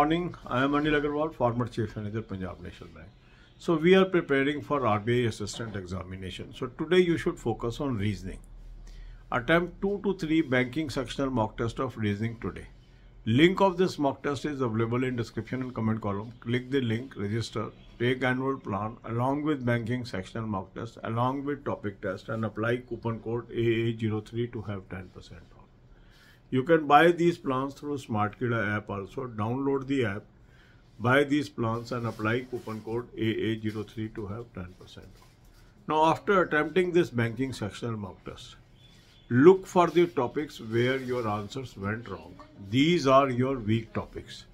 Good Morning, I am Anil Agarwal, former Chief Manager, Punjab National Bank. So we are preparing for RBI Assistant Examination. So today you should focus on reasoning. Attempt 2 to 3 Banking Sectional Mock Test of Reasoning today. Link of this mock test is available in description and comment column. Click the link, register, take annual plan along with Banking Sectional Mock Test along with topic test and apply coupon code AA03 to have 10% off. You can buy these plants through SmartKida app also. Download the app, buy these plants and apply coupon code AA03 to have 10%. Now after attempting this banking sectional mock test, look for the topics where your answers went wrong. These are your weak topics.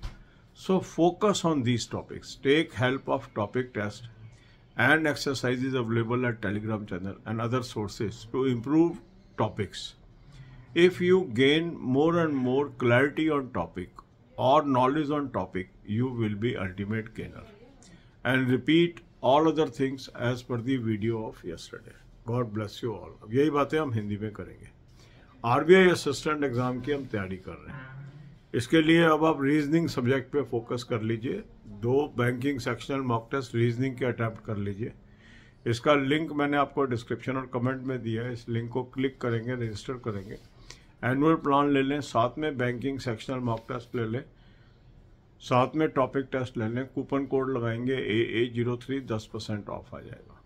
So focus on these topics. Take help of topic test and exercises available at Telegram channel and other sources to improve topics. if you gain more and more clarity on topic or knowledge on topic you will be ultimate gainer and repeat all other things as per the video of yesterday god bless you all अब यही बातें हम हिंदी में करेंगे RBI assistant exam की हम तैयारी कर रहे हैं इसके लिए अब आप रीजनिंग सब्जेक्ट पे फोकस कर लीजिए दो banking sectional mock test reasoning के अटैम्प्ट कर लीजिए इसका लिंक मैंने आपको डिस्क्रिप्शन और कमेंट में दिया है इस लिंक को क्लिक करेंगे रजिस्टर करेंगे एनुअल प्लान ले लें साथ में बैंकिंग सेक्शनल मॉक टेस्ट ले लें साथ में टॉपिक टेस्ट ले लें कूपन कोड लगाएंगे ए ए जीरो थ्री दस परसेंट ऑफ आ जाएगा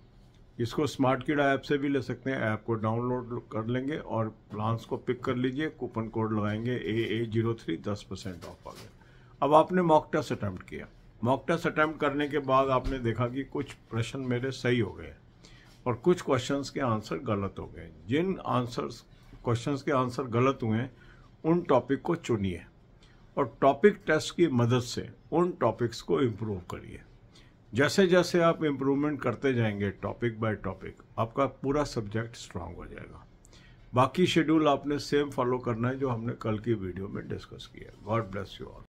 इसको स्मार्ट कीड़ा ऐप से भी ले सकते हैं ऐप को डाउनलोड कर लेंगे और प्लान्स को पिक कर लीजिए कूपन कोड लगाएंगे ए ए जीरो थ्री दस परसेंट ऑफ आ गया अब आपने मॉक टेस्ट अटैम्प्ट किया मॉक टेस्ट अटैम्प्ट करने के बाद आपने देखा कि कुछ प्रश्न मेरे सही हो गए और कुछ क्वेश्चंस के आंसर गलत हो गए जिन आंसर्स क्वेश्चंस के आंसर गलत हुए हैं उन टॉपिक को चुनिए और टॉपिक टेस्ट की मदद से उन टॉपिक्स को इम्प्रूव करिए जैसे जैसे आप इम्प्रूवमेंट करते जाएंगे टॉपिक बाय टॉपिक आपका पूरा सब्जेक्ट स्ट्रांग हो जाएगा बाकी शेड्यूल आपने सेम फॉलो करना है जो हमने कल की वीडियो में डिस्कस किया गॉड ब्लेस यू ऑल